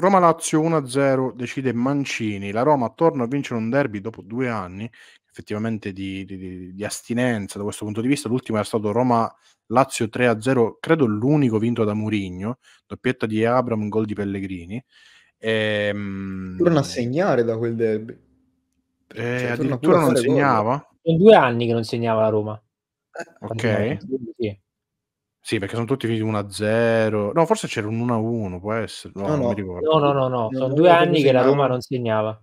Roma-Lazio 1-0 decide Mancini, la Roma torna a vincere un derby dopo due anni, effettivamente di, di, di astinenza da questo punto di vista, l'ultimo era stato Roma-Lazio 3-0, credo l'unico vinto da Murigno, doppietta di Abram, gol di Pellegrini. E, torna a segnare da quel derby. Eh, cioè, addirittura non segnava? Sono due anni che non segnava la Roma. Ok. Sì. Sì, perché sono tutti finiti 1-0. No, forse c'era un 1-1, può essere. No, no, no. mi ricordo. No, no, no, sono due anni che la Roma non segnava.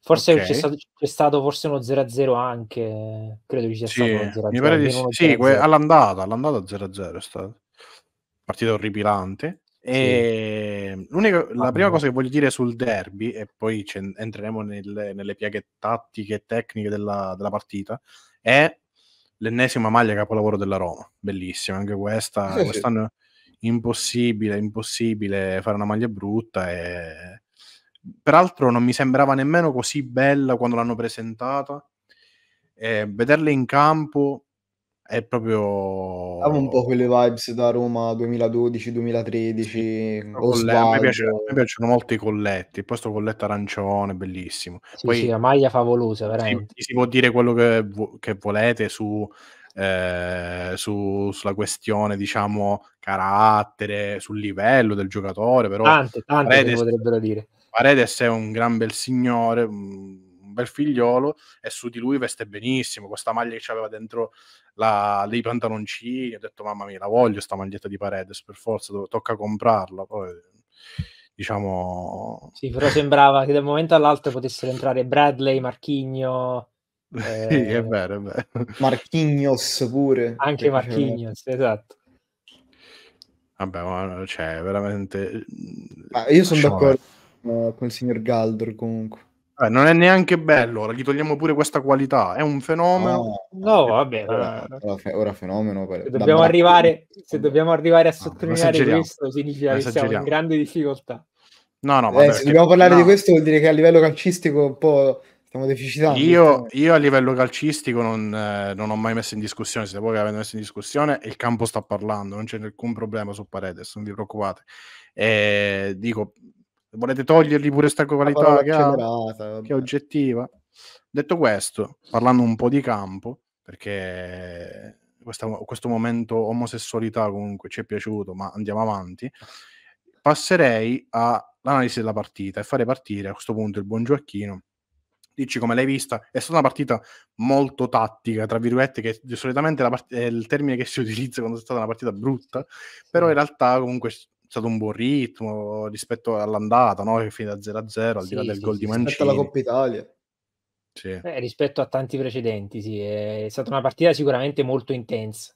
Forse okay. c'è, stato, c'è, stato, forse uno 0-0 anche, credo che ci sia sì, stato uno 0-0. Mi pare di sì, sì que- all'andata, all'andata 0-0 è stato. Partita orripilante. E sì. ah, la prima no. cosa che voglio dire sul derby, e poi entreremo nel, nelle piaghe tattiche e tecniche della, della partita, è l'ennesima maglia capolavoro della Roma, bellissima anche questa, eh, sì, quest'anno sì. impossibile, impossibile fare una maglia brutta e... peraltro non mi sembrava nemmeno così bella quando l'hanno presentata, e eh, vederla in campo è proprio... Dava un po' quelle vibes da Roma 2012-2013. Sì, a, me piace, a me piacciono molto i colletti, poi sto colletto arancione, bellissimo. Sì, poi, sì, la maglia favolosa, veramente. Si, si può dire quello che, che volete su, eh, su, sulla questione, diciamo, carattere, sul livello del giocatore, però... Tante, tante Paredes, potrebbero dire. Paredes è un gran bel signore... Mh, mm, bel figliolo e su di lui veste benissimo, questa maglia che c'aveva dentro la, dei pantaloncini, ho detto mamma mia la voglio sta maglietta di Paredes per forza, to- tocca comprarla, poi diciamo... Sì, però sembrava che da un momento all'altro potessero entrare Bradley, Marchigno... Eh... sì, è eh, vero, è vero. Marchignos pure. Anche Marchignos, esatto. Vabbè, ma cioè, veramente... Ah, io sono d'accordo con il signor Galdor comunque. Eh, non è neanche eh, bello, ora gli togliamo pure questa qualità, è un fenomeno. No, no vabbè. Eh, ora, ora fenomeno. Se, dobbiamo arrivare, se dobbiamo, arrivare, a sottolineare questo, significa che siamo in grande difficoltà. No, no, eh, vabbè, eh, perché... se dobbiamo parlare no. di questo vuol dire che a livello calcistico un po' stiamo deficitando. Io, io a livello calcistico non, eh, non, ho mai messo in discussione, Se voi che l'avete messo in discussione il campo sta parlando, non c'è alcun problema su Paredes, non vi preoccupate. Eh, dico, volete togliergli pure questa qualità che, ha, che è oggettiva. Detto questo, parlando un po' di campo, perché questa, questo momento omosessualità comunque ci è piaciuto, ma andiamo avanti, passerei all'analisi della partita e fare partire a questo punto il buon Gioacchino. Dici come l'hai vista? È stata una partita molto tattica, tra virgolette, che solitamente part- è il termine che si utilizza quando è stata una partita brutta, però in realtà comunque stato un buon ritmo rispetto all'andata, no? che fine da 0-0, a al sì, di là del sì, gol sì, di Mancini. Rispetto alla Coppa Italia. Eh, rispetto a tanti precedenti, sì, è stata una partita sicuramente molto intensa.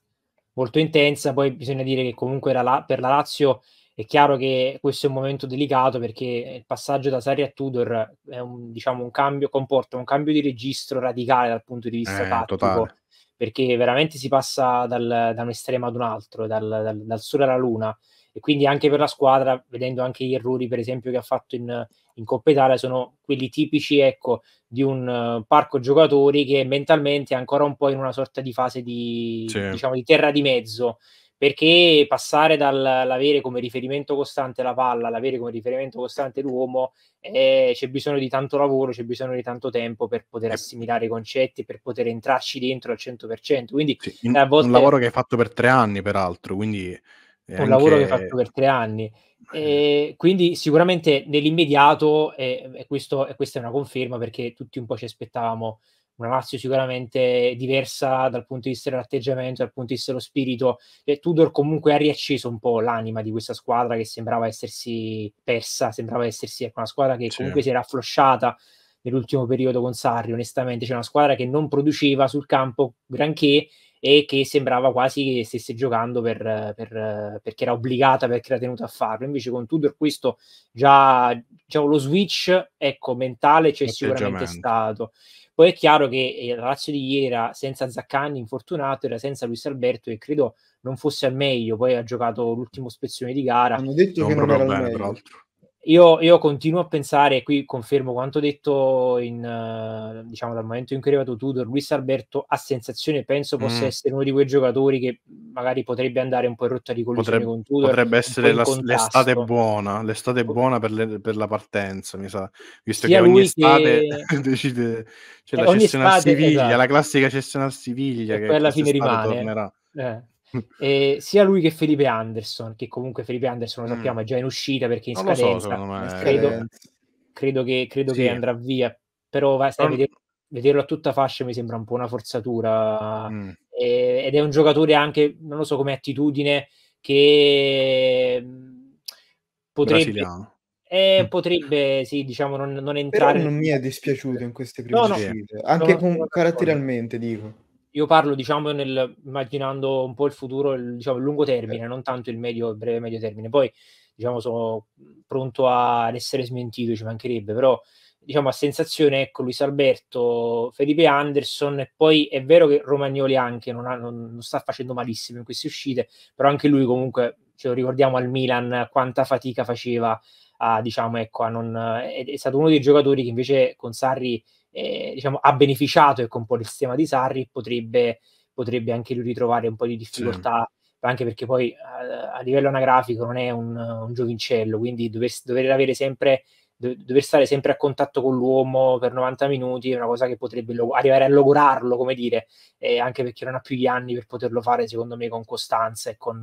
Molto intensa, poi bisogna dire che comunque la, per la Lazio è chiaro che questo è un momento delicato perché il passaggio da Sari a Tudor è un, diciamo, un cambio, comporta un cambio di registro radicale dal punto di vista eh, tattico. Totale. Perché veramente si passa dal, da un estremo ad un altro, dal, dal, dal sole alla luna quindi anche per la squadra, vedendo anche gli errori per esempio che ha fatto in, in Coppa Italia, sono quelli tipici ecco, di un uh, parco giocatori che mentalmente è ancora un po' in una sorta di fase di, sì. diciamo, di terra di mezzo, perché passare dall'avere come riferimento costante la palla all'avere come riferimento costante l'uomo eh, c'è bisogno di tanto lavoro, c'è bisogno di tanto tempo per poter eh. assimilare i concetti, per poter entrarci dentro al 100%. Quindi sì, in, volte... un lavoro che hai fatto per tre anni, peraltro, quindi un anche... lavoro che ho fatto per tre anni. E quindi sicuramente nell'immediato, e, e, questo, e questa è una conferma perché tutti un po' ci aspettavamo una Lazio sicuramente diversa dal punto di vista dell'atteggiamento, dal punto di vista dello spirito. E Tudor comunque ha riacceso un po' l'anima di questa squadra che sembrava essersi persa, sembrava essersi ecco, una squadra che comunque sì. si era afflosciata nell'ultimo periodo con Sarri, onestamente. C'è una squadra che non produceva sul campo granché e che sembrava quasi che stesse giocando per, per, perché era obbligata, perché era tenuta a farlo. Invece con Tudor questo già, già lo switch ecco, mentale c'è sicuramente stato. Poi è chiaro che il eh, Lazio di ieri era senza Zaccani infortunato, era senza Luis Alberto e credo non fosse al meglio, poi ha giocato l'ultimo spezzone di gara. Hanno detto non che non era bene, al meglio. Peraltro. Io, io, continuo a pensare, e qui confermo quanto detto in, eh, diciamo, dal momento in cui è arrivato Tudor, Luis Alberto ha sensazione penso possa mm. essere uno di quei giocatori che magari potrebbe andare un po' in rotta di collisione potrebbe, con Tudor. Potrebbe essere la, l'estate buona, l'estate buona per, le, per, la partenza, mi sa, visto Sia che ogni estate che... decide, cioè la cessione a Siviglia, esatto. la classica cessione a Siviglia e che alla fine rimane. tornerà. Eh. eh, sia lui che Felipe Anderson, che comunque Felipe Anderson lo mm. sappiamo mm. è già in uscita perché in non scadenza, so, credo, eh. credo, che, credo sì. che, andrà via, però vai, stai, vederlo, vederlo a tutta fascia mi sembra un po' una forzatura mm. eh, ed è un giocatore anche, non lo so come attitudine, che mm, potrebbe... Eh, mm. potrebbe, sì, diciamo, non, non entrare. Però non mi è dispiaciuto in queste prime no, no anche non, caratterialmente, dico io parlo, diciamo, nel, immaginando un po' il futuro, il, diciamo, il lungo termine, non tanto il medio, il breve medio termine. Poi, diciamo, sono pronto ad essere smentito, ci mancherebbe, però, diciamo, a sensazione, ecco, Luis Alberto, Felipe Anderson, e poi è vero che Romagnoli anche non, ha, non, non sta facendo malissimo in queste uscite, però anche lui comunque, ce lo ricordiamo al Milan, quanta fatica faceva a, diciamo, ecco, a non, è, è stato uno dei giocatori che invece con Sarri eh, diciamo, ha beneficiato ecco, un po' del sistema di Sarri, potrebbe, potrebbe, anche lui ritrovare un po' di difficoltà, sì. anche perché poi a, eh, a, livello anagrafico non è un, un giovincello, quindi dover, dover avere sempre dover stare sempre a contatto con l'uomo per 90 minuti è una cosa che potrebbe log- arrivare a logorarlo, come dire, eh, anche perché non ha più gli anni per poterlo fare, secondo me, con costanza e con,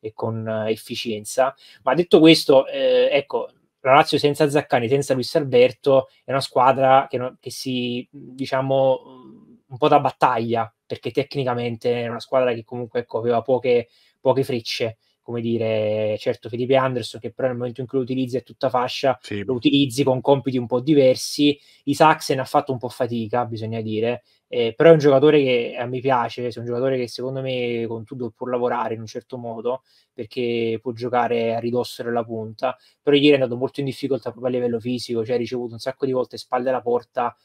e con eh, efficienza. Ma detto questo, eh, ecco, la Lazio senza Zaccani, senza Luis Alberto, è una squadra che, no, che si, diciamo, mm, un po' da battaglia, perché tecnicamente è una squadra che comunque ecco, aveva poche, poche, fricce come dire, certo Felipe Anderson che però nel momento in cui lo utilizzi è tutta fascia, sì. lo utilizzi con compiti un po' diversi, Isaacsen ha fatto un po' fatica, bisogna dire, eh, però è un giocatore che a me piace, è un giocatore che secondo me con tutto può lavorare in un certo modo, perché può giocare a ridosso della punta, però ieri è andato molto in difficoltà proprio a livello fisico, cioè ha ricevuto un sacco di volte spalle alla porta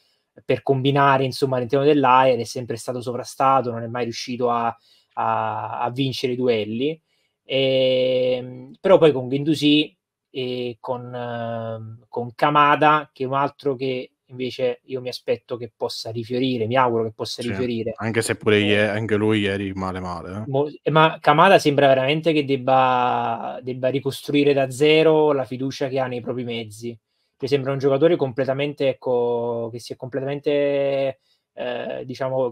per combinare insomma all'interno dell'aria, è sempre stato sovrastato, non è mai riuscito a, a, a vincere i duelli e, ehm, però poi con Gendusi e con, ehm, con Kamada, che è un altro che invece io mi aspetto che possa rifiorire, mi auguro che possa sì, rifiorire. Anche se pure eh. ieri, anche lui ieri male male. Eh. eh? Ma Kamada sembra veramente che debba, debba, ricostruire da zero la fiducia che ha nei propri mezzi. Mi cioè, sembra un giocatore completamente, ecco, che si è completamente eh, diciamo,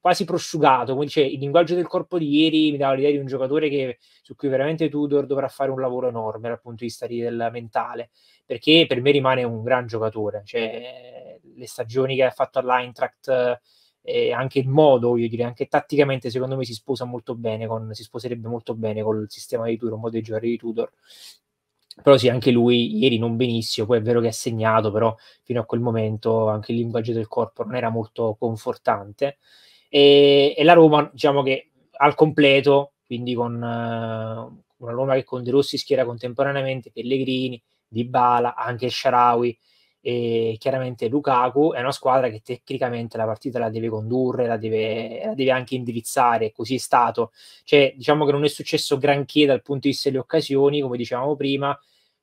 quasi prosciugato. Come dice, il linguaggio del corpo di ieri mi dava l'idea di un giocatore che, su cui veramente Tudor dovrà fare un lavoro enorme dal punto di vista del mentale, perché per me rimane un gran giocatore. Cioè, le stagioni che ha fatto all'Eintracht eh, e anche il modo, voglio dire, anche tatticamente secondo me si sposa molto bene, con, si sposerebbe molto bene col sistema di Tudor, un modo di giocare di Tudor. Però sì, anche lui ieri non benissimo, poi è vero che ha segnato, però fino a quel momento anche il linguaggio del corpo non era molto confortante. E, e la Roma, diciamo che al completo, quindi con eh, una Roma che con De Rossi schiera contemporaneamente Pellegrini, Dybala, anche Sharawi, e chiaramente Lukaku è una squadra che tecnicamente la partita la deve condurre, la deve, la deve anche indirizzare, così è stato. Cioè, diciamo che non è successo granché dal punto di vista delle occasioni, come dicevamo prima,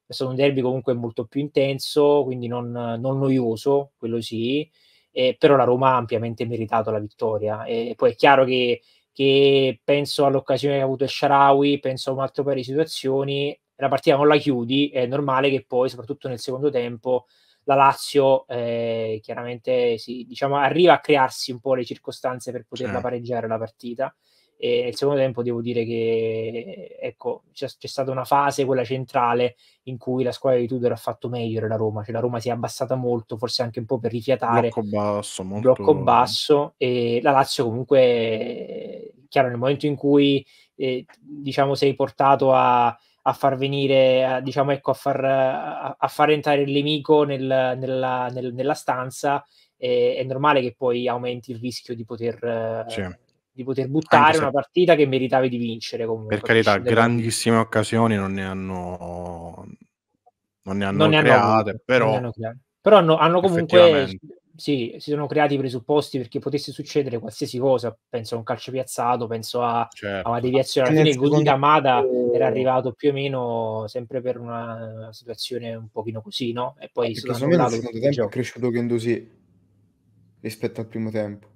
è stato un derby comunque molto più intenso, quindi non, non noioso, quello sì, eh, però la Roma ha ampiamente meritato la vittoria. E poi è chiaro che, che penso all'occasione che ha avuto il Sharawi, penso a un altro paio di situazioni, la partita non la chiudi, è normale che poi, soprattutto nel secondo tempo, la Lazio eh, chiaramente sì, diciamo, arriva a crearsi un po' le circostanze per poterla pareggiare la partita. E nel secondo tempo devo dire che ecco, c'è, c'è, stata una fase, quella centrale, in cui la squadra di Tudor ha fatto meglio della Roma, cioè la Roma si è abbassata molto, forse anche un po' per rifiatare. Blocco basso, molto... blocco basso e la Lazio comunque, eh, chiaro, nel momento in cui eh, diciamo sei portato a a far venire, a, diciamo, ecco, a far, a, a far entrare il nemico nel, nella, nel, nella, stanza, eh, è normale che poi aumenti il rischio di poter, sì. di poter buttare una partita che meritavi di vincere. Comunque, per carità, grandissime occasioni non ne hanno, non ne hanno non create, ne hanno, però... Ne hanno create. Però hanno, hanno comunque sì, si sono creati i presupposti perché potesse succedere qualsiasi cosa. Penso a un calcio piazzato, penso a, certo. a una certo. deviazione. Alla fine il gol di Kamada era eh. arrivato più o meno sempre per una situazione un pochino così, no? E eh, poi no, secondo me nel secondo tempo è cresciuto Gendosi rispetto al primo tempo.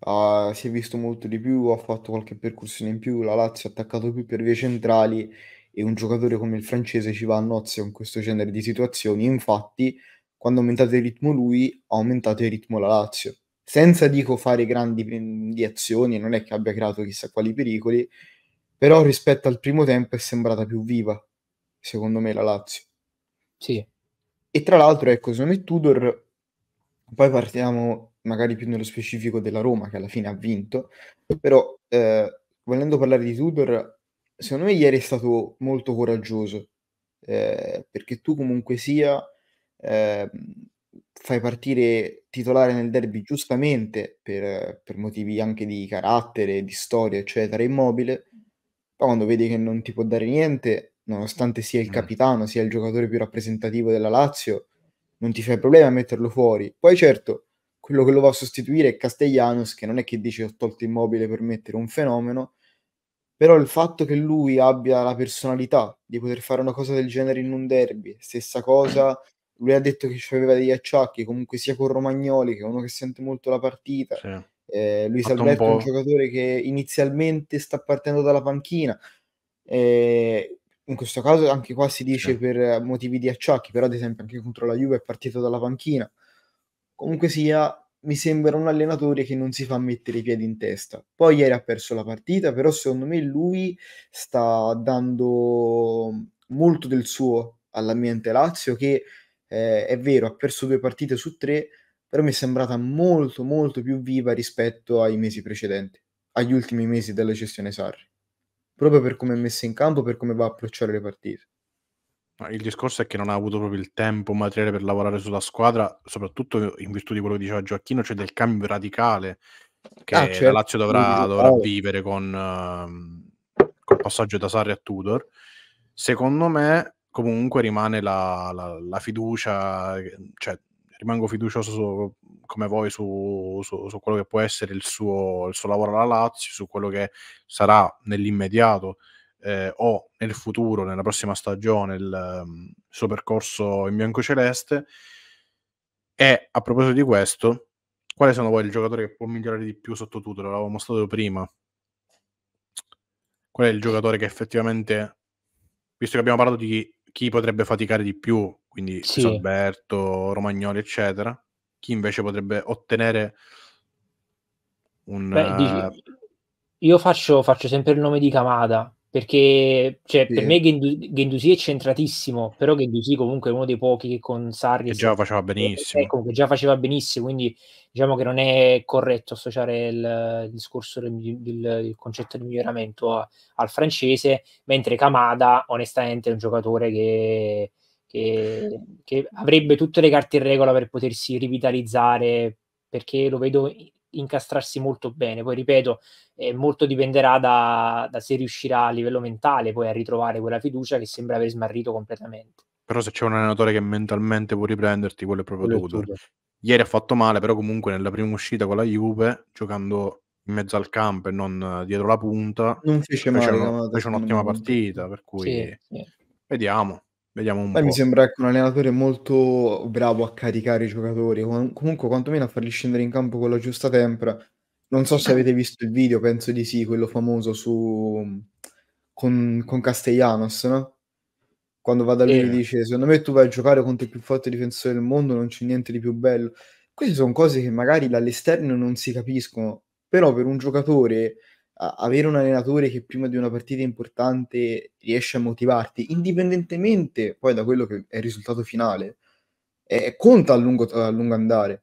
Uh, si è visto molto di più, ha fatto qualche percussione in più, la Lazio ha attaccato più per vie centrali e un giocatore come il francese ci va a nozze con questo genere di situazioni. Infatti quando aumentate il ritmo lui, ha aumentato il ritmo la Lazio. Senza dico fare grandi azioni, non è che abbia creato chissà quali pericoli, però rispetto al primo tempo è sembrata più viva, secondo me, la Lazio. Sì. E tra l'altro, ecco, secondo me Tudor, poi partiamo magari più nello specifico della Roma, che alla fine ha vinto, però eh, volendo parlare di Tudor, secondo me ieri è stato molto coraggioso, eh, perché tu comunque sia eh, fai partire titolare nel derby giustamente per, per motivi anche di carattere, di storia, eccetera, immobile, poi quando vedi che non ti può dare niente, nonostante sia il eh. capitano, sia il giocatore più rappresentativo della Lazio, non ti fai problema a metterlo fuori. Poi certo, quello che lo va a sostituire è Castellanos, che non è che dice ho tolto immobile per mettere un fenomeno, però il fatto che lui abbia la personalità di poter fare una cosa del genere in un derby, stessa cosa lui ha detto che aveva degli acciacchi, comunque sia con Romagnoli, che è uno che sente molto la partita. Sì. Eh, Luis Alberto un è un giocatore che inizialmente sta partendo dalla panchina. Eh, in questo caso anche qua si dice sì. per motivi di acciacchi, però ad esempio anche contro la Juve è partito dalla panchina. Comunque sia, mi sembra un allenatore che non si fa mettere i piedi in testa. Poi ieri ha perso la partita, però secondo me lui sta dando molto del suo all'ambiente Lazio che eh, è vero, ha perso due partite su tre, però mi è sembrata molto molto più viva rispetto ai mesi precedenti, agli ultimi mesi della gestione Sarri, proprio per come è messa in campo, per come va a approcciare le partite. Il discorso è che non ha avuto proprio il tempo materiale per lavorare sulla squadra, soprattutto in virtù di quello che diceva Gioacchino, cioè del cambio radicale che ah, certo. la Lazio dovrà, dovrà vivere con, uh, col passaggio da Sarri a Tudor. Secondo me comunque rimane la, la, la fiducia, ehm, cioè rimango fiducioso su, come voi su, su, su, quello che può essere il suo, il suo, lavoro alla Lazio, su quello che sarà nell'immediato eh, o nel futuro, nella prossima stagione, il um, suo percorso in biancoceleste. E a proposito di questo, quale sono voi il giocatore che può migliorare di più sotto tutela? L'avevo mostrato prima. Qual è il giocatore che effettivamente, visto che abbiamo parlato di chi potrebbe faticare di più, quindi sì. Alberto, Romagnoli, eccetera, chi invece potrebbe ottenere un... Beh, dici, eh, io faccio, faccio, sempre il nome di Kamada, perché cioè, sì. per me Gendusi è centratissimo, però Gendusi comunque è uno dei pochi che con Sarri... Che già faceva benissimo. Ecco, che già faceva benissimo, quindi diciamo che non è corretto associare il, il discorso del, del il concetto di miglioramento a, al francese, mentre Kamada onestamente è un giocatore che, che, che avrebbe tutte le carte in regola per potersi rivitalizzare, perché lo vedo incastrarsi molto bene. Poi ripeto, eh, molto dipenderà da, da, se riuscirà a livello mentale poi a ritrovare quella fiducia che sembra aver smarrito completamente. Però se c'è un allenatore che mentalmente può riprenderti, quello è proprio quello Tudor. Ieri ha fatto male, però comunque nella prima uscita con la Juve, giocando in mezzo al campo e non dietro la punta, non fece, male, fece, un, fece un'ottima partita, per cui sì, sì. vediamo Vediamo un Beh, po'. Mi sembra ecco, un allenatore molto bravo a caricare i giocatori, comunque quantomeno a farli scendere in campo con la giusta tempra. Non so se avete visto il video, penso di sì, quello famoso su... con, con Castellanos, no? Quando va da lui e eh. dice, secondo me tu vai a giocare contro il più forte difensore del mondo, non c'è niente di più bello. Queste sono cose che magari dall'esterno non si capiscono, però per un giocatore avere un allenatore che prima di una partita importante riesce a motivarti, indipendentemente poi da quello che è il risultato finale, eh, conta a lungo, a lungo, andare.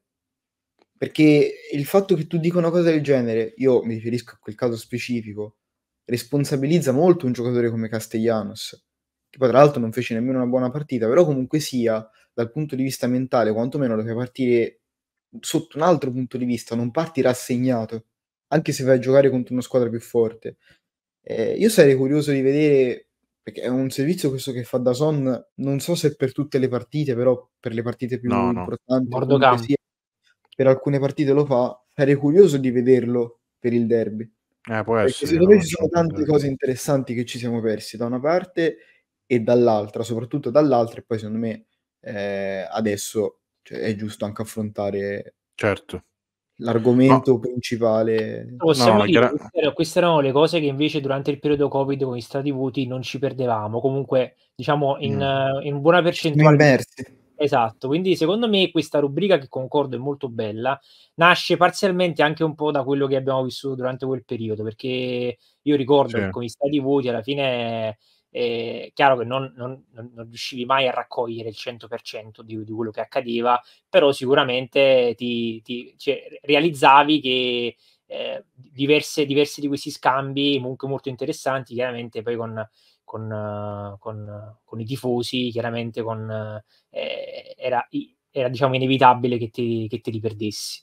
Perché il fatto che tu dica una cosa del genere, io mi riferisco a quel caso specifico, responsabilizza molto un giocatore come Castellanos, che poi tra l'altro non fece nemmeno una buona partita, però comunque sia, dal punto di vista mentale, quantomeno lo fai partire sotto un altro punto di vista, non parti rassegnato anche se vai a giocare contro una squadra più forte. Eh, io sarei curioso di vedere, perché è un servizio questo che fa da Son, non so se per tutte le partite, però per le partite più no, importanti, no. Sia, per alcune partite lo fa, sarei curioso di vederlo per il derby. Eh, perché essere, secondo me ci sono tante certo. cose interessanti che ci siamo persi da una parte e dall'altra, soprattutto dall'altra, e poi secondo me eh, adesso cioè, è giusto anche affrontare certo l'argomento oh, no. principale. Possiamo no, dire, gra- queste erano le cose che invece durante il periodo Covid con gli stati voti non ci perdevamo, comunque diciamo in, mm. uh, in buona percentuale. Esatto, quindi secondo me questa rubrica che concordo è molto bella, nasce parzialmente anche un po' da quello che abbiamo vissuto durante quel periodo, perché io ricordo sì. che con gli stati voti alla fine eh, chiaro che non, non, non, riuscivi mai a raccogliere il 100% di, di quello che accadeva, però sicuramente ti, ti, cioè, realizzavi che eh, diverse, diversi di questi scambi, comunque molto interessanti, chiaramente poi con, con, con, con i tifosi, chiaramente con, eh, era, era diciamo, inevitabile che te, che te li perdessi.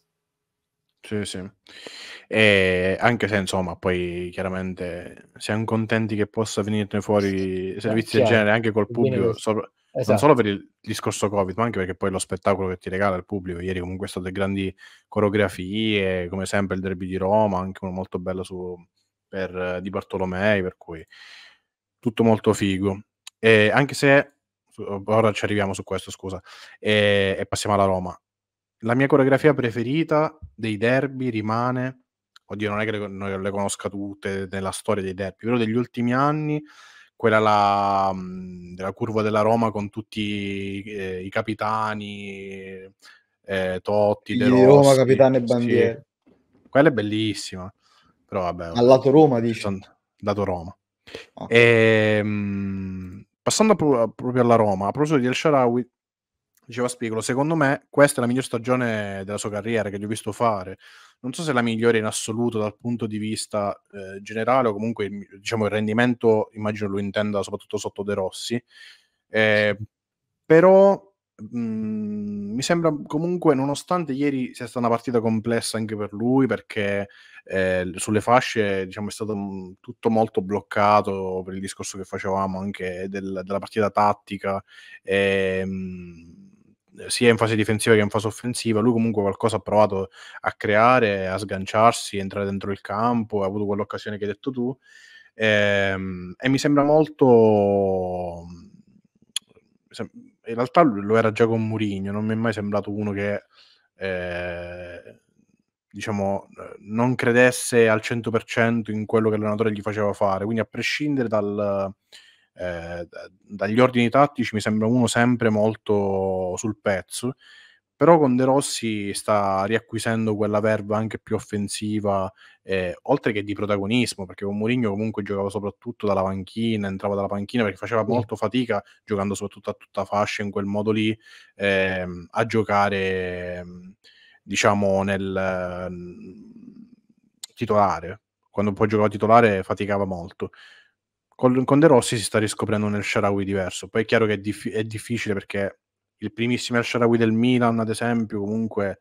Sì, sì. E anche se insomma, poi chiaramente siamo contenti che possa venirne fuori servizi del genere anche col pubblico, sopra, esatto. non solo per esatto. il discorso Covid, ma anche perché poi lo spettacolo che ti regala il pubblico. Ieri comunque sono delle grandi coreografie, come sempre il derby di Roma, anche uno molto bello su, per, di Bartolomei, per cui tutto molto figo. E anche se ora ci arriviamo su questo, scusa, e, e passiamo alla Roma la mia coreografia preferita dei derby rimane, oddio non è che le, le conosca tutte della storia dei derby, però degli ultimi anni, quella la, mhmm, della curva della Roma con tutti eh, i capitani, eh, Totti, De Rossi, Roma, capitano e bandiera. Sì. Quella è bellissima, però vabbè. Al lato Roma dici? Lato Roma. Okay. E, ehm, mh, passando pro- proprio alla Roma, a proposito di El Sharawi, diceva Spigolo, secondo me questa è la miglior stagione della sua carriera che gli ho visto fare. Non so se è la migliore in assoluto dal punto di vista eh, generale o comunque il, diciamo, il rendimento, immagino lo intenda soprattutto sotto De Rossi, eh, però mh, mm, mi sembra comunque, nonostante ieri sia stata una partita complessa anche per lui, perché eh, sulle fasce diciamo, è stato mm, tutto molto bloccato per il discorso che facevamo anche del, della partita tattica. E, ehm, mh, eh, sia in fase difensiva che in fase offensiva, lui comunque qualcosa ha provato a creare, a sganciarsi, a entrare dentro il campo, ha avuto quell'occasione che hai detto tu. Ehm, e mi sembra molto. Mm, in realtà lo era già con Murigno, non mi è mai sembrato uno che eh, diciamo, eh, non credesse al 100% in quello che l'allenatore gli faceva fare. Quindi, a prescindere dal, eh, dagli ordini tattici mi sembra uno sempre molto sul pezzo, però con De Rossi sta riacquisendo quella verba anche più offensiva, eh, oltre che di protagonismo, perché con Mourinho comunque giocava soprattutto dalla panchina, entrava dalla panchina perché faceva molto fatica, giocando soprattutto a tutta fascia in quel modo lì, eh, a giocare, ehm, diciamo, nel ehm, titolare. Quando poi giocava titolare faticava molto con, con De Rossi si sta riscoprendo un Sharawi diverso. Poi è chiaro che è, dif- è difficile perché il primissimo El Sharawi del Milan, ad esempio, comunque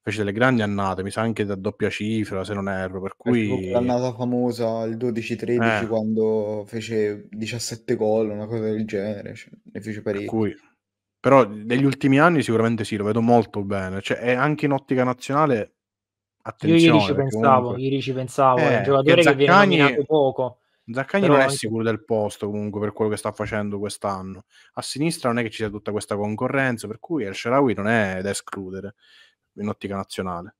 fece delle grandi annate, mi sa anche da doppia cifra, se non erro, per cui... L'annata famosa, il 12-13, eh. quando fece 17 gol, una cosa del genere, cioè, ne fece parecchio. Per cui... Però negli ultimi anni sicuramente sì, lo vedo molto bene, cioè, anche in ottica nazionale... Attenzione, io ieri ci pensavo, comunque... ieri ci pensavo, eh, è un eh, giocatore Zaccagni... che viene nominato poco. Zaccagni non è anche... sicuro del posto comunque per quello che sta facendo quest'anno. A sinistra non è che ci sia tutta questa concorrenza, per cui El Sharawi non è da escludere in ottica nazionale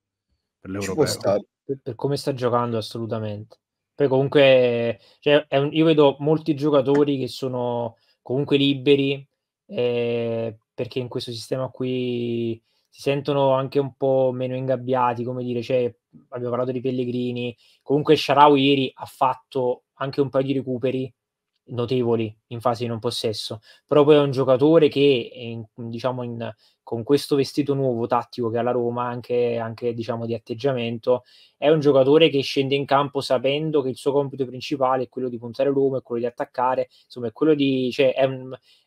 per l'Europa. Per, per come sta giocando assolutamente. Poi comunque cioè, un, io vedo molti giocatori che sono comunque liberi eh, perché in questo sistema qui si sentono anche un po' meno ingabbiati, come dire, cioè, abbiamo parlato di Pellegrini, comunque Sharawi ieri ha fatto anche un paio di recuperi notevoli in fase di non possesso. Però poi è un giocatore che, eh, in, diciamo, in, con questo vestito nuovo tattico che ha la Roma, anche, anche diciamo, di atteggiamento, è un giocatore che scende in campo sapendo che il suo compito principale è quello di puntare l'uomo, è quello di attaccare, insomma, è quello di... Cioè, è,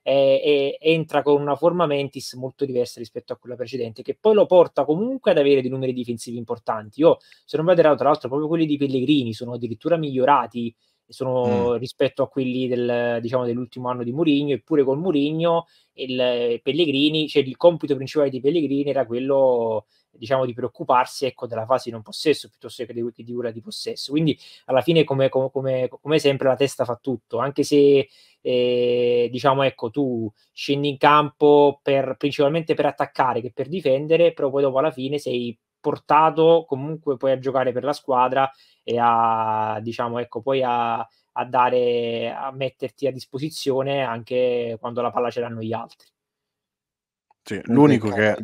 è, è, entra con una forma mentis molto diversa rispetto a quella precedente, che poi lo porta comunque ad avere dei numeri difensivi importanti. Io, se non vado errato, tra l'altro, proprio quelli di Pellegrini sono addirittura migliorati sono mm. rispetto a quelli del, diciamo, dell'ultimo anno di Murigno, eppure con Murigno il eh, Pellegrini, cioè il compito principale di Pellegrini era quello diciamo di preoccuparsi ecco, della fase di non possesso piuttosto che di, di quella di possesso. Quindi alla fine come, come, come, sempre la testa fa tutto, anche se eh, diciamo ecco tu scendi in campo per, principalmente per attaccare che per difendere, però poi dopo alla fine sei portato comunque poi a giocare per la squadra e a, diciamo, ecco, poi a, a, dare, a metterti a disposizione anche quando la palla ce l'hanno gli altri. Sì, l'unico che,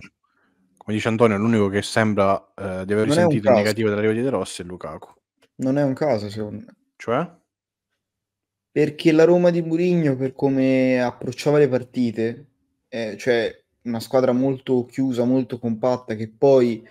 come dice Antonio, l'unico che sembra eh, di aver non sentito il negativo dell'arrivo di De Rossi è Lukaku. Non è un caso, secondo me. Cioè? Perché la Roma di Murigno, per come approcciava le partite, eh, cioè una squadra molto chiusa, molto compatta, che poi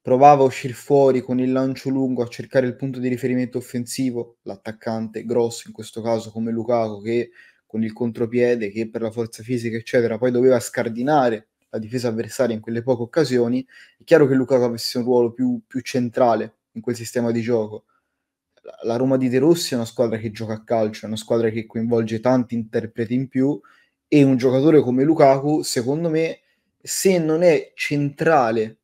provava a uscire fuori con il lancio lungo a cercare il punto di riferimento offensivo, l'attaccante grosso in questo caso come Lukaku che con il contropiede che per la forza fisica eccetera poi doveva scardinare la difesa avversaria in quelle poche occasioni, è chiaro che Lukaku avesse un ruolo più, più centrale in quel sistema di gioco. La, Roma di De Rossi è una squadra che gioca a calcio, è una squadra che coinvolge tanti interpreti in più e un giocatore come Lukaku, secondo me, se non è centrale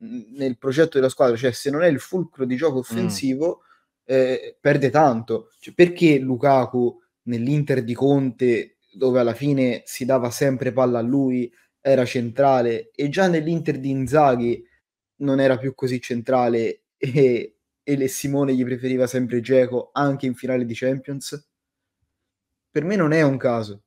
nel progetto della squadra, cioè se non è il fulcro di gioco mm. offensivo, mm. eh, perde tanto. Cioè, perché Lukaku nell'Inter di Conte, dove alla fine si dava sempre palla a lui, era centrale, e già nell'Inter di Inzaghi non era più così centrale e, e le Simone gli preferiva sempre Geco anche in finale di Champions? Per me non è un caso.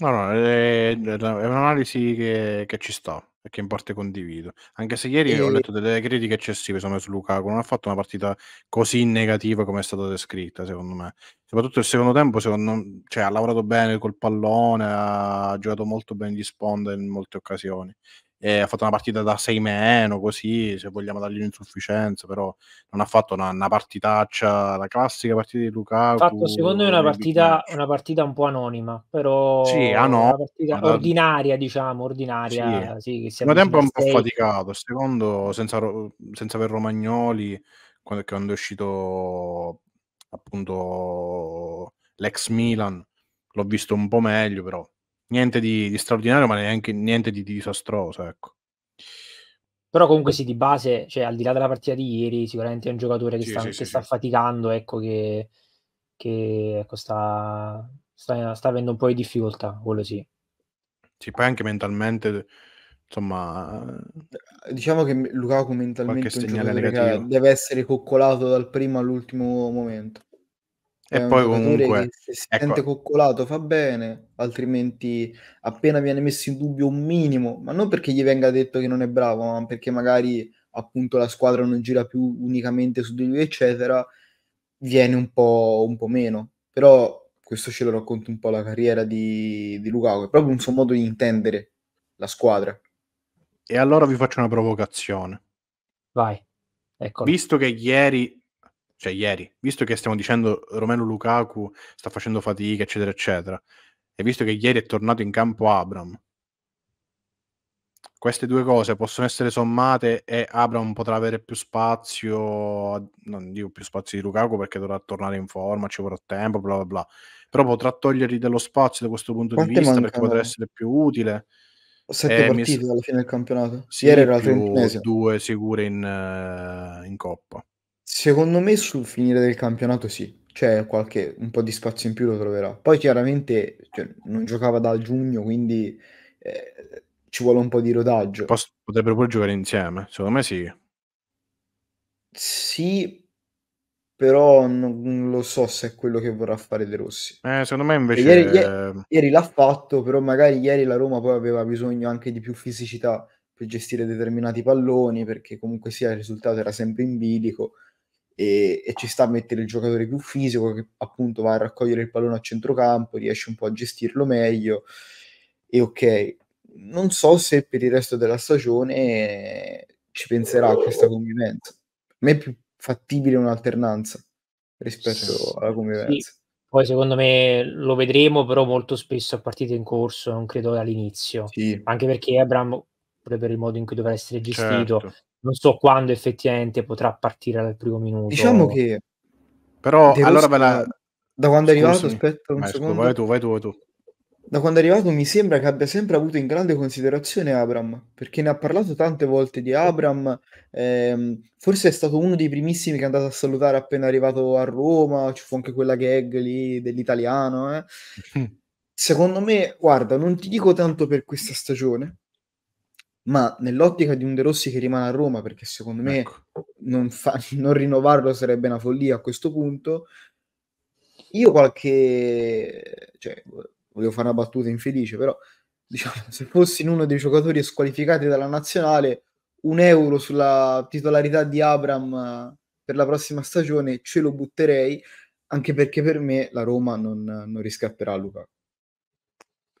No, no, è, è un'analisi che, che ci sta perché in parte condivido. Anche se ieri e... ho letto delle critiche eccessive sono su Lukaku, non ha fatto una partita così negativa come è stata descritta, secondo me. Soprattutto il secondo tempo, secondo... Cioè, ha lavorato bene col pallone, ha giocato molto bene di sponda in molte occasioni eh, ha fatto una partita da 6 meno, così se vogliamo dargli un'insufficienza, però non ha fatto una, una partitaccia, la classica partita di Lukaku. Ha fatto secondo me una partita, una partita, un po' anonima, però sì, ah no, una partita da... ordinaria, diciamo, ordinaria. Sì. Sì, Primo tempo è un po' faticato, secondo senza, senza aver Romagnoli, quando, quando è uscito appunto l'ex Milan, l'ho visto un po' meglio, però niente di, di straordinario, ma neanche niente di, di disastroso. Ecco. Però comunque sì, di base, cioè, al di là della partita di ieri, sicuramente è un giocatore che sì, sta, sì, che sì, sta faticando, ecco, che, che ecco, sta, sta, sta, avendo un po' di difficoltà, quello sì. Sì, poi anche mentalmente, insomma... Eh, diciamo che Lukaku mentalmente è un negativo. deve essere coccolato dal primo all'ultimo momento. E poi comunque se si ecco. coccolato fa bene, altrimenti appena viene messo in dubbio un minimo, ma non perché gli venga detto che non è bravo, ma perché magari appunto la squadra non gira più unicamente su di lui, eccetera, viene un po', un po meno. Però questo ce lo racconta un po' la carriera di, di Lukaku, è proprio un suo modo di intendere la squadra. E allora vi faccio una provocazione. Vai. Eccola. Visto che ieri cioè ieri, visto che stiamo dicendo Romero Lukaku sta facendo fatica, eccetera, eccetera, e visto che ieri è tornato in campo Abram, queste due cose possono essere sommate e Abram potrà avere più spazio, non dico più spazio di Lukaku perché dovrà tornare in forma, ci vorrà tempo, bla bla bla, però potrà togliergli dello spazio da questo punto Quante di vista mancano? perché potrà essere più utile. Sette eh, partite mi... alla fine del campionato. Sì, Ieri era la trentesima. Due sicure in, eh, in coppa. Secondo me sul finire del campionato sì, cioè qualche, un po' di spazio in più lo troverà. Poi chiaramente cioè, non giocava dal giugno, quindi eh, ci vuole un po' di rodaggio. potrebbero pure giocare insieme, secondo me sì. Sì, però non lo so se è quello che vorrà fare De Rossi. Eh, secondo me cioè, invece... Ieri, ieri, ehm ieri l'ha fatto, però magari ieri la Roma poi aveva bisogno anche di più fisicità per gestire determinati palloni, perché comunque sia il risultato era sempre in bilico e, e, ci sta a mettere il giocatore più fisico che appunto va a raccogliere il pallone a centrocampo, riesce un po' a gestirlo meglio e ok, non so se per il resto della stagione ci penserà a questa convivenza. A me è più fattibile un'alternanza rispetto alla convivenza. Sì. Poi secondo me lo vedremo però molto spesso a partite in corso, non credo all'inizio, sì. anche perché Abram, pure per il modo in cui dovrà essere gestito, certo non so quando effettivamente potrà partire dal primo minuto. Diciamo che... Però De allora ve la... Da quando è arrivato, aspetta un secondo. Scusa, vai tu, vai tu, vai tu. Da quando è arrivato mi sembra che abbia sempre avuto in grande considerazione Abram, perché ne ha parlato tante volte di Abram, ehm, forse è stato uno dei primissimi che è andato a salutare appena arrivato a Roma, ci fu anche quella gag lì dell'italiano. Eh. Secondo me, guarda, non ti dico tanto per questa stagione, ma nell'ottica di un De Rossi che rimane a Roma, perché secondo me ecco. non, fa, non, rinnovarlo sarebbe una follia a questo punto, io qualche... Cioè, volevo fare una battuta infelice, però diciamo, se fossi in uno dei giocatori squalificati dalla nazionale, un euro sulla titolarità di Abram eh, per la prossima stagione ce lo butterei, anche perché per me la Roma non, non riscatterà Luca.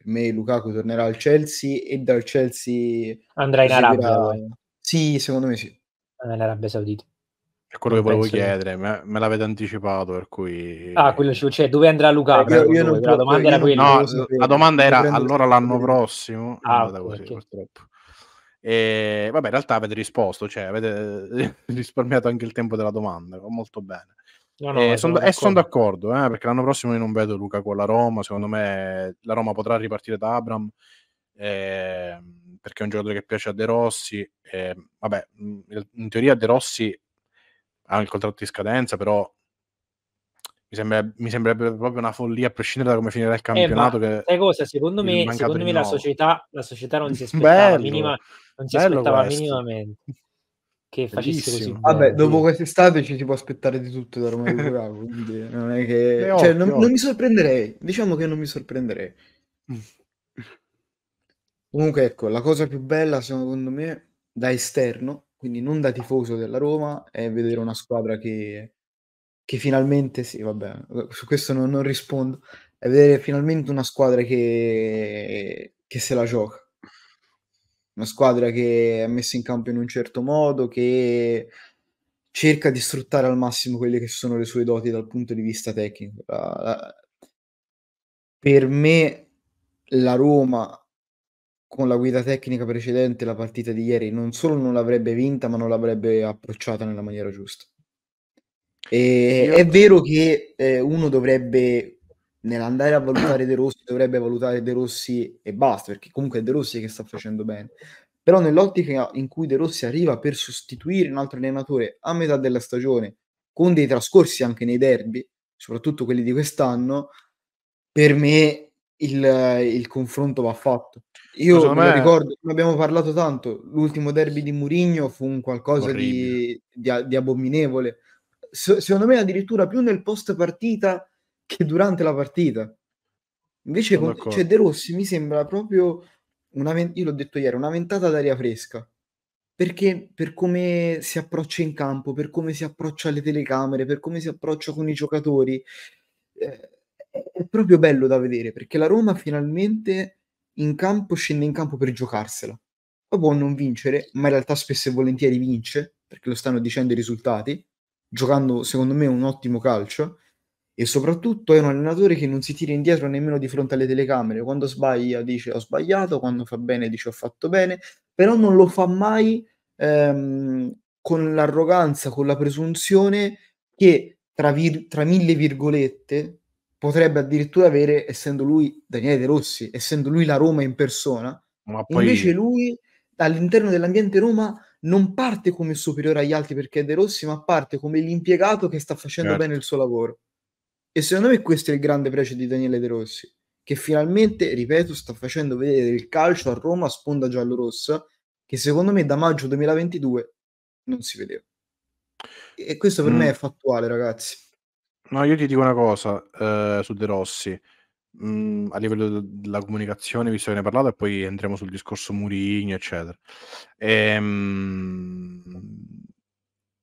Per me Lukaku tornerà al Chelsea e dal Chelsea andrà in Arabia. Poi. Sì, secondo me sì. Nell'Arabia Saudita. È quello che volevo chiedere, me, me, l'avete anticipato, per cui... Ah, quello cioè, dove andrà Lukaku? Eh, io, io la domanda era quella. No, la domanda era allora l'anno prossimo. Ah, così, okay. purtroppo. E vabbè, in realtà avete risposto, cioè avete risparmiato anche il tempo della domanda, molto bene. No, no, eh, eh d'accordo. sono d'accordo, eh, perché l'anno prossimo io non vedo Luca con la Roma, secondo me eh, la Roma potrà ripartire da Abram, eh, perché è un giocatore che piace a De Rossi, ehm, vabbè, mhmm, in teoria De Rossi ha il contratto di scadenza, però mi, sembra, mi sembrerebbe proprio una follia a prescindere da come finirà il eh, campionato. Eh, che cosa? Secondo me, secondo me la, società, la, società, non si aspettava, minima, non si aspettava minimamente che facesse così. Vabbè, dopo quest'estate ci si può aspettare di tutto da Romeo Lukaku, quindi non è che... Beh, cioè, non, non, mi sorprenderei, diciamo che non mi sorprenderei. Comunque, ecco, la cosa più bella, secondo me, da esterno, quindi non da tifoso della Roma, è vedere una squadra che, che finalmente... Sì, vabbè, su questo non, non rispondo. È vedere finalmente una squadra che, che se la gioca una squadra che è messa in campo in un certo modo, che cerca di sfruttare al massimo quelle che sono le sue doti dal punto di vista tecnico. Per me la Roma con la guida tecnica precedente la partita di ieri non solo non l'avrebbe vinta, ma non l'avrebbe approcciata nella maniera giusta. E, Io... È vero che eh, uno dovrebbe nell'andare a valutare De Rossi dovrebbe valutare De Rossi e basta, perché comunque è De Rossi che sta facendo bene. Però nell'ottica in cui De Rossi arriva per sostituire un altro allenatore a metà della stagione, con dei trascorsi anche nei derby, soprattutto quelli di quest'anno, per me il, il confronto va fatto. Io me me... ricordo, ne abbiamo parlato tanto, l'ultimo derby di Murigno fu un qualcosa di, di, di, abominevole. S- secondo me addirittura più nel post partita che durante la partita. Invece con cioè De Rossi mi sembra proprio una io l'ho detto ieri, una ventata d'aria fresca. Perché per come si approccia in campo, per come si approccia alle telecamere, per come si approccia con i giocatori, eh, è proprio bello da vedere perché la Roma finalmente in campo scende in campo per giocarsela. Poi può non vincere, ma in realtà spesso e volentieri vince, perché lo stanno dicendo i risultati, giocando secondo me un ottimo calcio e soprattutto è un allenatore che non si tira indietro nemmeno di fronte alle telecamere. Quando sbaglia dice ho sbagliato, quando fa bene dice ho fatto bene, però non lo fa mai ehm, con l'arroganza, con la presunzione che tra, vir- tra, mille virgolette potrebbe addirittura avere, essendo lui Daniele De Rossi, essendo lui la Roma in persona, Ma poi... invece lui all'interno dell'ambiente Roma non parte come superiore agli altri perché è De Rossi, ma parte come l'impiegato che sta facendo certo. bene il suo lavoro. E secondo me questo è il grande pregio di Daniele De Rossi, che finalmente, ripeto, sta facendo vedere il calcio a Roma a sponda giallo-rossa, che secondo me da maggio 2022 non si vedeva. E questo per mm. me è fattuale, ragazzi. No, io ti dico una cosa eh, su De Rossi. Mm, a livello della comunicazione, visto che ne parlato, e poi entriamo sul discorso Murigno, eccetera. Ehm,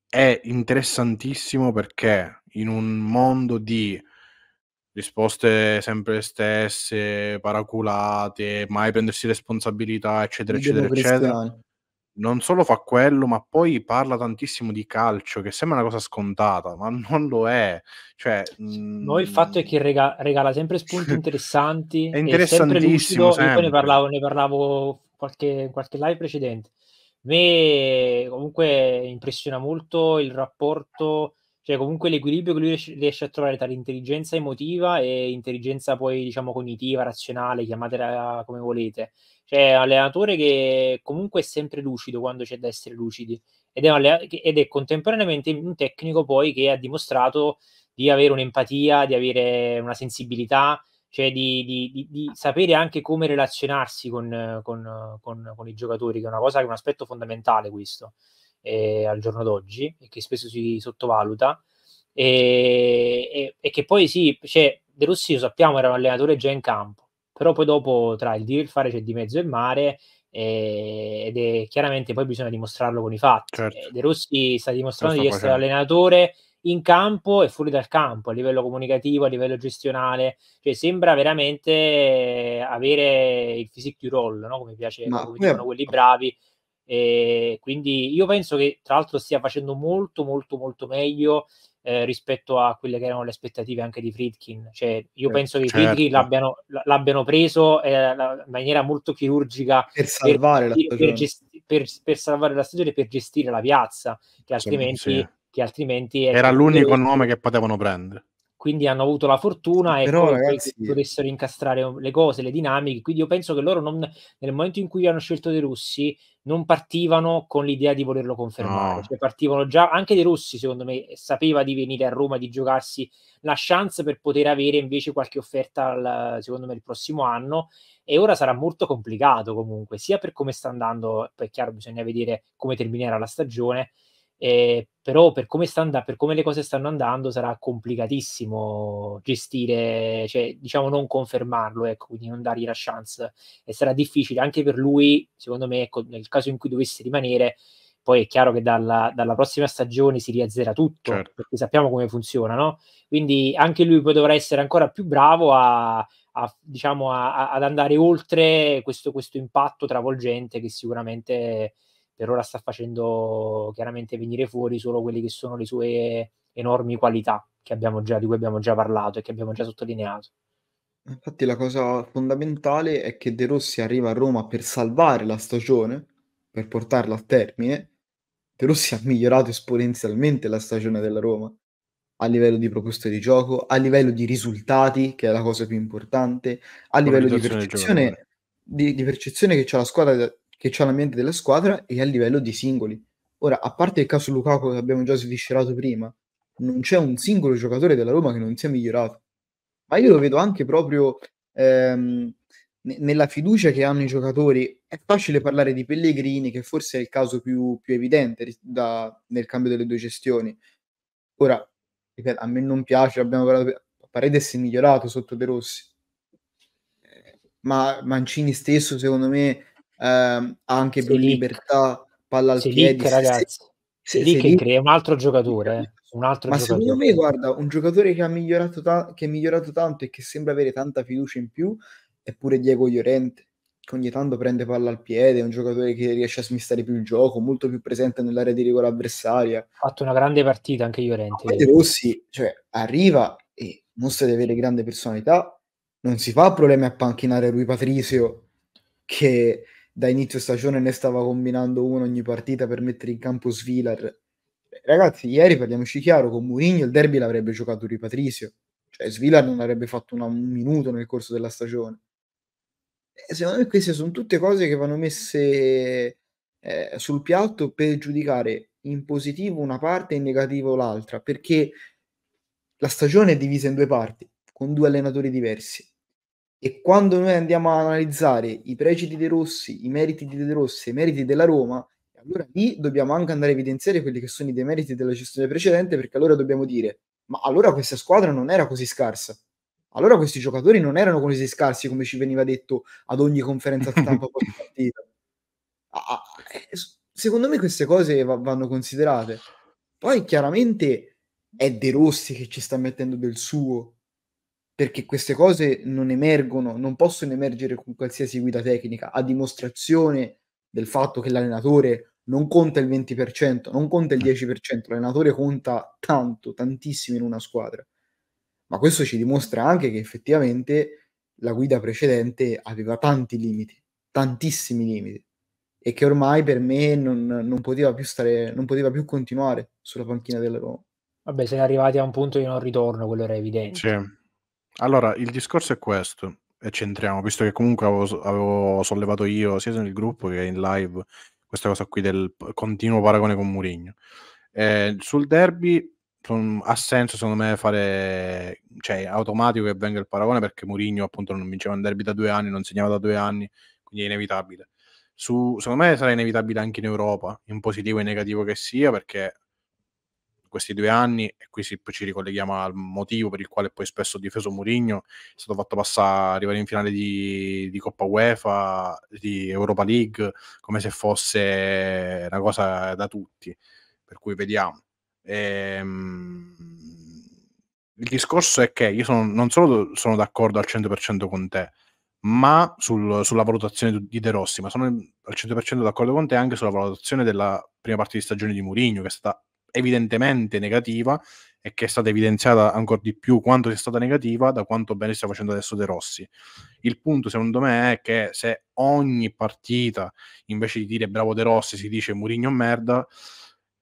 è interessantissimo perché in un mondo di risposte sempre le stesse, paraculate, mai prendersi responsabilità, eccetera, eccetera, eccetera. Non solo fa quello, ma poi parla tantissimo di calcio, che sembra una cosa scontata, ma non lo è. Cioè, mm, no, il fatto è che rega- regala sempre spunti interessanti. è interessantissimo. Sempre sempre. Io ne parlavo, in qualche, qualche live precedente. A me comunque impressiona molto il rapporto cioè comunque l'equilibrio che lui riesce a trovare tra l'intelligenza emotiva e intelligenza poi diciamo cognitiva, razionale, chiamatela come volete. Cioè è un allenatore che comunque è sempre lucido quando c'è da essere lucidi ed è, alle- ed è contemporaneamente un tecnico poi che ha dimostrato di avere un'empatia, di avere una sensibilità, cioè di, di, di, di, sapere anche come relazionarsi con, con, con, con, i giocatori, che è una cosa che è un aspetto fondamentale questo eh, al giorno d'oggi e che spesso si sottovaluta e, e, e che poi sì, cioè, De Rossi lo sappiamo era un allenatore già in campo, però poi dopo tra il dire e il fare c'è di mezzo il mare eh, ed è chiaramente poi bisogna dimostrarlo con i fatti. Certo. Eh, De Rossi sta dimostrando di essere facendo. allenatore in campo e fuori dal campo, a livello comunicativo, a livello gestionale, cioè sembra veramente avere il physique du roll, no? come piace, Ma, come dicono quelli bravi, e quindi io penso che tra l'altro stia facendo molto molto molto meglio eh, rispetto a quelle che erano le aspettative anche di Friedkin Cioè, io eh, penso che certo. Fridkin l'abbiano, l'abbiano preso eh, in maniera molto chirurgica per salvare, per, la per, gesti- per, per salvare la stagione per gestire la piazza, che altrimenti, sì, sì. Che altrimenti era l'unico che... nome che potevano prendere quindi hanno avuto la fortuna e Però, poi ragazzi... potessero incastrare le cose, le dinamiche. Quindi io penso che loro non, nel momento in cui hanno scelto De Russi non partivano con l'idea di volerlo confermare, no. cioè partivano già anche dei russi, secondo me, sapeva di venire a Roma, di giocarsi la chance per poter avere invece qualche offerta, al, secondo me, il prossimo anno e ora sarà molto complicato comunque, sia per come sta andando, poi è chiaro bisogna vedere come terminerà la stagione, eh, però per come, sta per come le cose stanno andando sarà complicatissimo gestire, cioè diciamo non confermarlo, ecco, quindi non dargli la chance e sarà difficile anche per lui, secondo me, ecco, nel caso in cui dovesse rimanere, poi è chiaro che dalla, dalla, prossima stagione si riazzera tutto, certo. perché sappiamo come funziona, no? Quindi anche lui poi dovrà essere ancora più bravo a, a, diciamo, a, ad andare oltre questo, questo, impatto travolgente che sicuramente per ora sta facendo chiaramente venire fuori solo quelle che sono le sue enormi qualità già, di cui abbiamo già parlato e che abbiamo già sottolineato. Infatti la cosa fondamentale è che De Rossi arriva a Roma per salvare la stagione, per portarla a termine. De Rossi ha migliorato esponenzialmente la stagione della Roma a livello di proposte di gioco, a livello di risultati, che è la cosa più importante, a livello di percezione, di, di percezione che c'è la squadra che c'è l'ambiente della squadra e a livello di singoli. Ora, a parte il caso Lukaku che abbiamo già sviscerato prima, non c'è un singolo giocatore della Roma che non sia migliorato. Ma io lo vedo anche proprio ehm, nella fiducia che hanno i giocatori. È facile parlare di Pellegrini, che forse è il caso più, più evidente da, nel cambio delle due gestioni. Ora, ripeto, a me non piace, abbiamo parlato... Paredes è migliorato sotto De Rossi. Eh, ma Mancini stesso, secondo me, Ehm, ha anche più libertà, palla al Selic, piede. Ragazzi, se, lì che crea un altro giocatore. Eh. Un altro Ma giocatore. secondo me, guarda, un giocatore che ha migliorato, ta- che è migliorato tanto e che sembra avere tanta fiducia in più è pure Diego Llorente, che ogni tanto prende palla al piede, è un giocatore che riesce a smistare più il gioco, molto più presente nell'area di rigore avversaria. Ha fatto una grande partita anche Llorente. Poi Rossi, cioè, arriva e mostra di avere grande personalità, non si fa problemi a panchinare lui Patrizio, che da inizio stagione ne stava combinando uno ogni partita per mettere in campo Svilar. Ragazzi, ieri parliamoci chiaro, con Mourinho il derby l'avrebbe giocato Rui Patricio, cioè Svilar non avrebbe fatto una, un minuto nel corso della stagione. E eh, secondo me queste sono tutte cose che vanno messe eh, sul piatto per giudicare in positivo una parte e in negativo l'altra, perché la stagione è divisa in due parti, con due allenatori diversi e quando noi andiamo ad analizzare i pregi di De Rossi, i meriti di De Rossi, i meriti della Roma, allora lì dobbiamo anche andare a evidenziare quelli che sono i demeriti della gestione precedente, perché allora dobbiamo dire, ma allora questa squadra non era così scarsa. Allora questi giocatori non erano così scarsi come ci veniva detto ad ogni conferenza stampa post partita. Ah, secondo me queste cose va- vanno considerate. Poi chiaramente è De Rossi che ci sta mettendo del suo, perché queste cose non emergono, non possono emergere con qualsiasi guida tecnica, a dimostrazione del fatto che l'allenatore non conta il 20%, non conta il 10%, eh. l'allenatore conta tanto, tantissimo in una squadra. Ma questo ci dimostra anche che effettivamente la guida precedente aveva tanti limiti, tantissimi limiti, e che ormai per me non, non poteva, più stare, non poteva più continuare sulla panchina della Roma. Vabbè, se siamo arrivati a un punto di non ritorno, quello era evidente. Sì allora, il discorso è questo, e c'entriamo, visto che comunque avevo, avevo sollevato io, sia nel gruppo che in live, questa cosa qui del continuo paragone con Mourinho. Eh, sul derby ha senso, secondo me, fare, cioè, automatico che venga il paragone, perché Mourinho appunto non vinceva un derby da due anni, non segnava da due anni, quindi è inevitabile. Su, secondo me sarà inevitabile anche in Europa, in positivo e in negativo che sia, perché questi due anni, e qui si, ci ricolleghiamo al motivo per il quale poi spesso ho difeso Murigno, è stato fatto passare, arrivare in finale di, di, Coppa UEFA, di Europa League, come se fosse una cosa da tutti. Per cui vediamo. Ehm, il discorso è che io sono, non solo sono d'accordo al 100% con te, ma sul, sulla valutazione di De Rossi, ma sono al 100% d'accordo con te anche sulla valutazione della prima parte di stagione di Mourinho, che è stata evidentemente negativa e che è stata evidenziata ancora di più quanto sia stata negativa da quanto bene sta facendo adesso De Rossi. Il punto secondo me è che se ogni partita invece di dire bravo De Rossi si dice Murigno merda,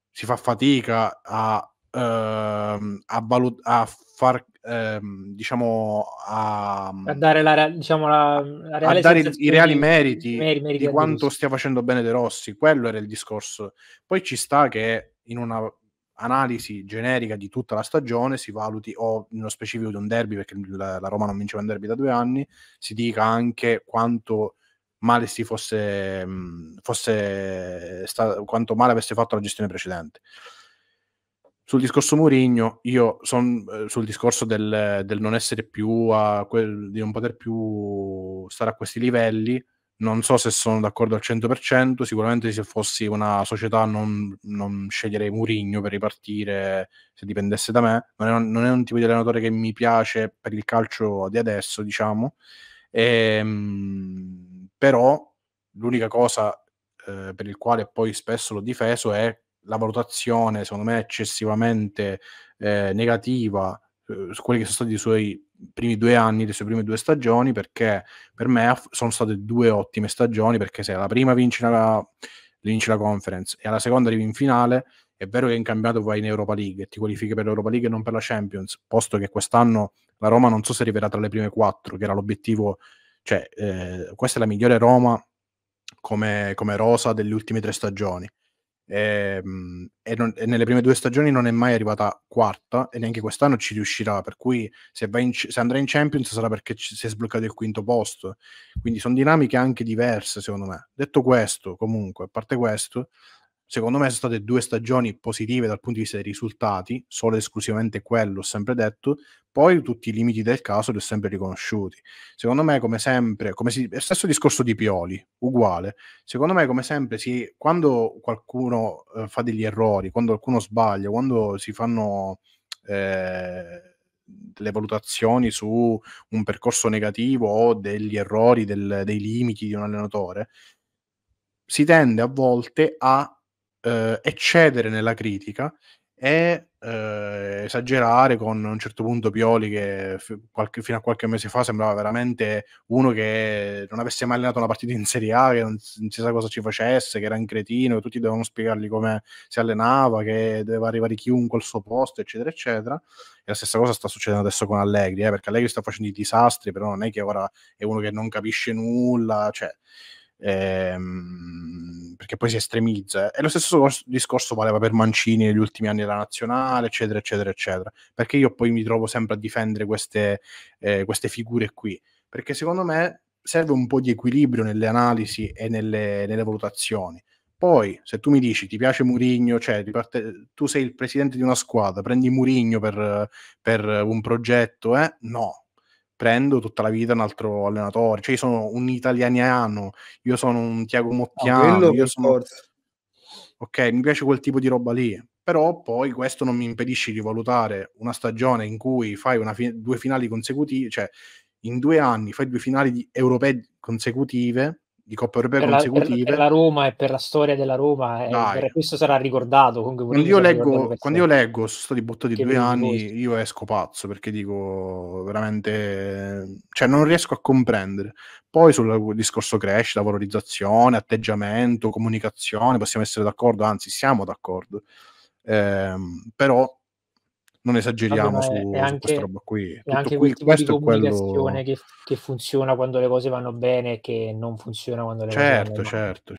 si fa fatica a, ehm, a, valut- a far ehm, diciamo a, a, dare la, diciamo, la, la a dare i reali meriti, meri, meriti di quanto stia facendo bene De Rossi quello era il discorso poi ci sta che in una analisi generica di tutta la stagione si valuti, o nello specifico di un derby, perché la, la Roma non vinceva un derby da due anni, si dica anche quanto male si fosse, mm, fosse sta, quanto male avesse fatto la gestione precedente. Sul discorso Murigno, io sono eh, sul discorso del, del non essere più a quel, di non poter più stare a questi livelli, non so se sono d'accordo al 100%, sicuramente se fossi una società non, non sceglierei Murigno per ripartire se dipendesse da me, non è, un, non è, un tipo di allenatore che mi piace per il calcio di adesso, diciamo, e, ehm, però l'unica cosa eh, per il quale poi spesso l'ho difeso è la valutazione, secondo me, eccessivamente eh, negativa eh, su quelli che sono stati i suoi primi due anni, le sue prime due stagioni, perché per me sono state due ottime stagioni, perché se alla prima vince la, vinci la conference e alla seconda arrivi in finale, è vero che in cambiato vai in Europa League e ti qualifichi per l'Europa League e non per la Champions, posto che quest'anno la Roma non so se arriverà tra le prime quattro, che era l'obiettivo, cioè eh, questa è la migliore Roma come, come rosa delle ultime tre stagioni e, ehm, e, non, e, nelle prime due stagioni non è mai arrivata quarta e neanche quest'anno ci riuscirà per cui se, in, se andrà in Champions sarà perché ci, si è sbloccato il quinto posto quindi sono dinamiche anche diverse secondo me detto questo comunque a parte questo secondo me sono state due stagioni positive dal punto di vista dei risultati, solo ed esclusivamente quello, ho sempre detto, poi tutti i limiti del caso li ho sempre riconosciuti. Secondo me, come sempre, come si, stesso discorso di Pioli, uguale, secondo me, come sempre, si, quando qualcuno eh, fa degli errori, quando qualcuno sbaglia, quando si fanno... Eh, le valutazioni su un percorso negativo o degli errori, del, dei limiti di un allenatore, si tende a volte a eh, eccedere nella critica e eh, esagerare con a un certo punto Pioli che f- qualche, fino a qualche mese fa sembrava veramente uno che non avesse mai allenato una partita in Serie A, che non, non si sa cosa ci facesse, che era un cretino, che tutti dovevano spiegargli come si allenava, che doveva arrivare chiunque al suo posto, eccetera, eccetera. E la stessa cosa sta succedendo adesso con Allegri, eh, perché Allegri sta facendo i disastri, però non è che ora è uno che non capisce nulla, cioè... Ehm, perché poi si estremizza. Eh. E lo stesso discorso valeva per Mancini negli ultimi anni della nazionale, eccetera, eccetera, eccetera. Perché io poi mi trovo sempre a difendere queste, eh, queste figure qui? Perché secondo me serve un po' di equilibrio nelle analisi e nelle, nelle valutazioni. Poi, se tu mi dici ti piace Murigno, cioè parte, tu sei il presidente di una squadra, prendi Murigno per, per un progetto, eh? No, prendo tutta la vita un altro allenatore. Cioè, io sono un italianiano, io sono un Tiago ah, Mottiano, no, io sono... Forza. Ok, mi piace quel tipo di roba lì. Però poi questo non mi impedisce di valutare una stagione in cui fai fi- due finali consecutive, cioè in due anni fai due finali europee consecutive di Coppa Europee per consecutive. La, per, la Roma e per la storia della Roma, eh, per questo sarà ricordato. Quando io, leggo, quando io leggo, sono stati buttati due anni, io esco pazzo perché dico veramente, cioè non riesco a comprendere. Poi sul discorso crescita, valorizzazione, atteggiamento, comunicazione, possiamo essere d'accordo, anzi siamo d'accordo. Eh, però non esageriamo Vabbè, su, anche, su, questa roba qui. Tutto anche qui, quel tipo di quello... che, che, funziona quando le cose vanno bene e che non funziona quando le certo, cose vanno certo.